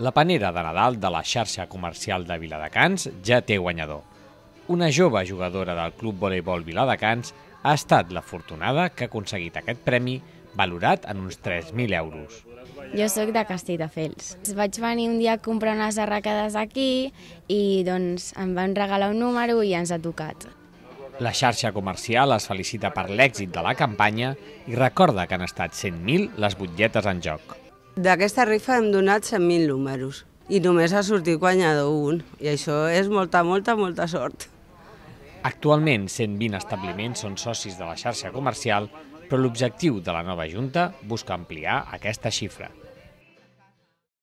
La panera de Nadal de la xarxa comercial de Viladecans ja té guanyador. Una jove jugadora del Club Voleibol Viladecans ha estat l'afortunada que ha aconseguit aquest premi valorat en uns 3.000 euros. Jo sóc de Castelldefels. Vaig venir un dia a comprar unes arracades aquí i doncs em van regalar un número i ens ha tocat. La xarxa comercial es felicita per l'èxit de la campanya i recorda que han estat 100.000 les butlletes en joc. D'aquesta rifa hem donat 100.000 números i només ha sortit guanyador un, i això és molta, molta, molta sort. Actualment, 120 establiments són socis de la xarxa comercial, però l'objectiu de la nova Junta busca ampliar aquesta xifra.